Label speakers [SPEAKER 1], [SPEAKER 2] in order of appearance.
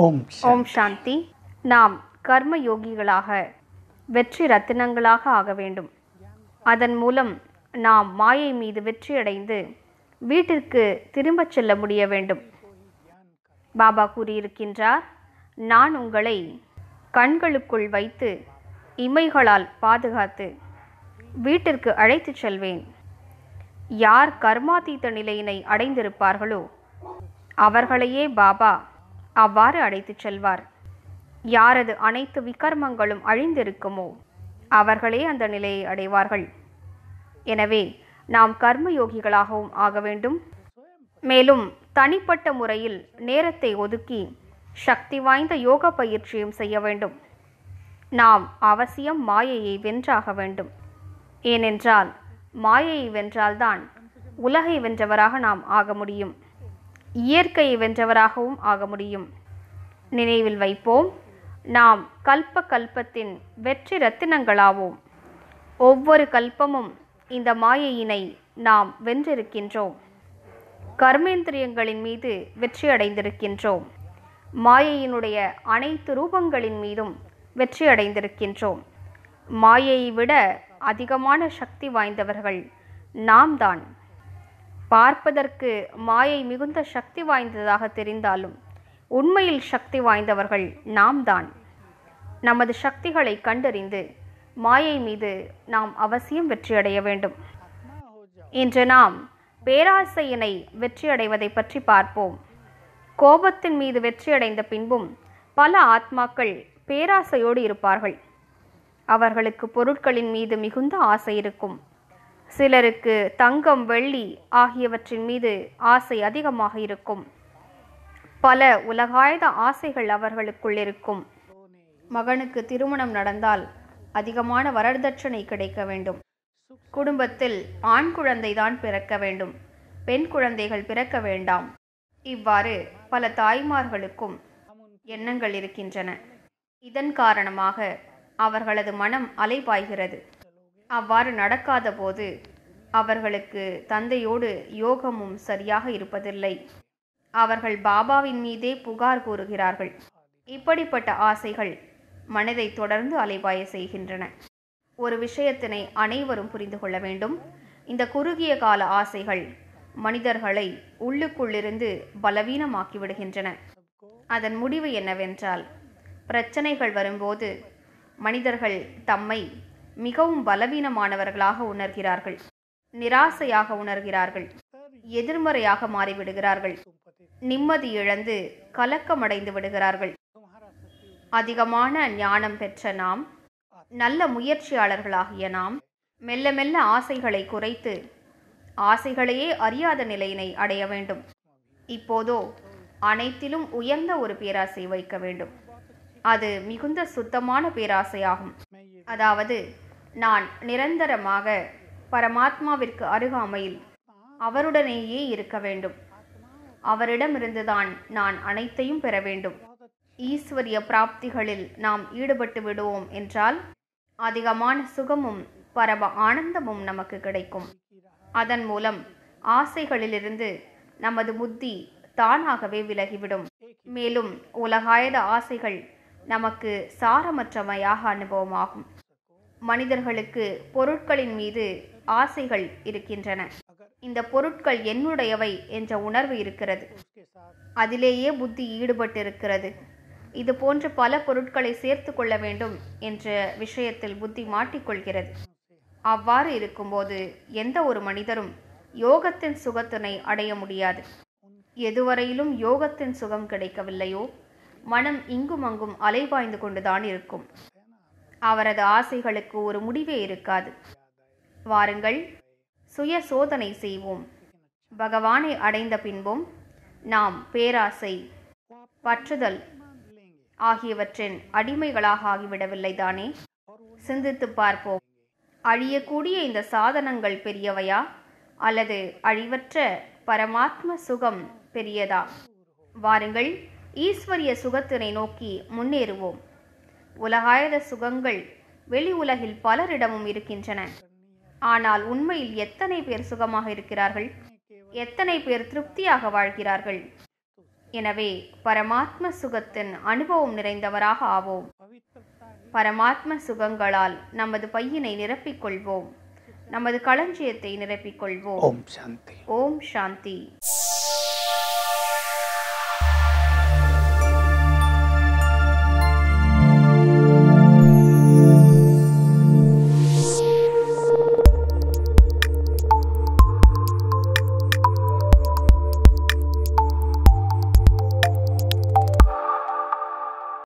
[SPEAKER 1] ஓம் ஓம் சாந்தி நாம் கர்ம யோகிகளாக வெற்றி ரத்தினங்களாக ஆக வேண்டும் அதன் மூலம் நாம் மாயை மீது வெற்றி அடைந்து வீட்டிற்கு திரும்பச் செல்ல முடிய வேண்டும் பாபா கூறியிருக்கின்றார் நான் உங்களை கண்களுக்குள் வைத்து இமைகளால் பாதுகாத்து வீட்டிற்கு அழைத்து செல்வேன் யார் கர்மாதீத்த நிலையினை அடைந்திருப்பார்களோ அவர்களையே பாபா அவ்வாறு அழைத்துச் செல்வார் யாரது அனைத்து விகர்மங்களும் அழிந்திருக்குமோ அவர்களே அந்த நிலையை அடைவார்கள் எனவே நாம் கர்ம யோகிகளாகவும் ஆக வேண்டும் மேலும் தனிப்பட்ட முறையில் நேரத்தை ஒதுக்கி சக்தி வாய்ந்த யோக பயிற்சியும் செய்ய வேண்டும் நாம் அவசியம் மாயையை வென்றாக வேண்டும் ஏனென்றால் மாயையை வென்றால்தான் உலகை வென்றவராக நாம் ஆக முடியும் இயற்கையை வென்றவராகவும் ஆக முடியும் நினைவில் வைப்போம் நாம் கல்ப கல்பத்தின் வெற்றி ரத்தினங்களாவோம் ஒவ்வொரு கல்பமும் இந்த மாயையினை நாம் வென்றிருக்கின்றோம் கர்மேந்திரியங்களின் மீது வெற்றி அடைந்திருக்கின்றோம் மாயையினுடைய அனைத்து ரூபங்களின் மீதும் வெற்றி அடைந்திருக்கின்றோம் மாயையை விட அதிகமான சக்தி வாய்ந்தவர்கள் நாம் தான் பார்ப்பதற்கு மாயை மிகுந்த சக்தி வாய்ந்ததாக தெரிந்தாலும் உண்மையில் சக்தி வாய்ந்தவர்கள் நாம் தான் நமது சக்திகளை கண்டறிந்து மாயை மீது நாம் அவசியம் வெற்றியடைய வேண்டும் இன்று நாம் பேராசையினை வெற்றியடைவதை பற்றி பார்ப்போம் கோபத்தின் மீது வெற்றியடைந்த பின்பும் பல ஆத்மாக்கள் பேராசையோடு இருப்பார்கள் அவர்களுக்கு பொருட்களின் மீது மிகுந்த ஆசை இருக்கும் சிலருக்கு தங்கம் வெள்ளி ஆகியவற்றின் மீது ஆசை அதிகமாக இருக்கும் பல உலகாயுத ஆசைகள் அவர்களுக்குள் இருக்கும் மகனுக்கு திருமணம் நடந்தால் அதிகமான வரதட்சணை கிடைக்க வேண்டும் குடும்பத்தில் ஆண் குழந்தைதான் பிறக்க வேண்டும் பெண் குழந்தைகள் பிறக்க வேண்டாம் இவ்வாறு பல தாய்மார்களுக்கும் எண்ணங்கள் இருக்கின்றன இதன் காரணமாக அவர்களது மனம் அலைபாய்கிறது அவ்வாறு நடக்காத போது அவர்களுக்கு தந்தையோடு யோகமும் சரியாக இருப்பதில்லை அவர்கள் பாபாவின் மீதே புகார் கூறுகிறார்கள் இப்படிப்பட்ட ஆசைகள் மனதை தொடர்ந்து அலைபாய செய்கின்றன ஒரு விஷயத்தினை அனைவரும் புரிந்து கொள்ள வேண்டும் இந்த குறுகிய கால ஆசைகள் மனிதர்களை உள்ளுக்குள்ளிருந்து பலவீனமாக்கிவிடுகின்றன அதன் முடிவு என்னவென்றால் பிரச்சனைகள் வரும்போது மனிதர்கள் தம்மை மிகவும் பலவீனமானவர்களாக உணர்கிறார்கள் நிராசையாக உணர்கிறார்கள் எதிர்மறையாக மாறிவிடுகிறார்கள் நிம்மதி இழந்து கலக்கமடைந்து விடுகிறார்கள் அதிகமான ஞானம் பெற்ற நாம் நல்ல முயற்சியாளர்களாகிய நாம் மெல்ல மெல்ல ஆசைகளை குறைத்து ஆசைகளையே அறியாத நிலையினை அடைய வேண்டும் இப்போதோ அனைத்திலும் உயர்ந்த ஒரு பேராசை வைக்க வேண்டும் அது மிகுந்த சுத்தமான பேராசையாகும் அதாவது நான் நிரந்தரமாக பரமாத்மாவிற்கு அருகாமையில் அவருடனேயே இருக்க வேண்டும் அவரிடமிருந்துதான் நான் அனைத்தையும் பெற வேண்டும் ஈஸ்வரிய பிராப்திகளில் நாம் ஈடுபட்டு விடுவோம் என்றால் அதிகமான சுகமும் பரம ஆனந்தமும் நமக்கு கிடைக்கும் அதன் மூலம் ஆசைகளிலிருந்து நமது புத்தி தானாகவே விலகிவிடும் மேலும் உலகாயத ஆசைகள் நமக்கு சாரமற்றமையாக அனுபவமாகும் மனிதர்களுக்கு பொருட்களின் மீது ஆசைகள் இருக்கின்றன இந்த பொருட்கள் என்னுடையவை என்ற உணர்வு இருக்கிறது அதிலேயே புத்தி ஈடுபட்டிருக்கிறது இது போன்ற பல பொருட்களை சேர்த்து கொள்ள வேண்டும் என்ற விஷயத்தில் புத்தி மாட்டிக்கொள்கிறது அவ்வாறு இருக்கும்போது எந்த ஒரு மனிதரும் யோகத்தின் சுகத்தினை அடைய முடியாது எதுவரையிலும் யோகத்தின் சுகம் கிடைக்கவில்லையோ மனம் இங்கும் அங்கும் அலைபாய்ந்து கொண்டுதான் இருக்கும் அவரது ஆசைகளுக்கு ஒரு முடிவே இருக்காது வாருங்கள் சுய சோதனை செய்வோம் பகவானை அடைந்த பின்பும் நாம் பேராசை பற்றுதல் ஆகியவற்றின் அடிமைகளாக ஆகிவிடவில்லை தானே சிந்தித்து பார்ப்போம் அழியக்கூடிய இந்த சாதனங்கள் பெரியவையா அல்லது அழிவற்ற பரமாத்ம சுகம் பெரியதா வாருங்கள் ஈஸ்வரிய சுகத்தினை நோக்கி முன்னேறுவோம் உலகாயத சுகங்கள் வெளி உலகில் பலரிடமும் இருக்கின்றன ஆனால் உண்மையில் எத்தனை பேர் சுகமாக இருக்கிறார்கள் எத்தனை பேர் திருப்தியாக வாழ்கிறார்கள் எனவே பரமாத்ம சுகத்தின் அனுபவம் நிறைந்தவராக ஆவோம் பரமாத்ம சுகங்களால் நமது பையனை நிரப்பிக் கொள்வோம் நமது களஞ்சியத்தை நிரப்பிக் கொள்வோம் ஓம் சாந்தி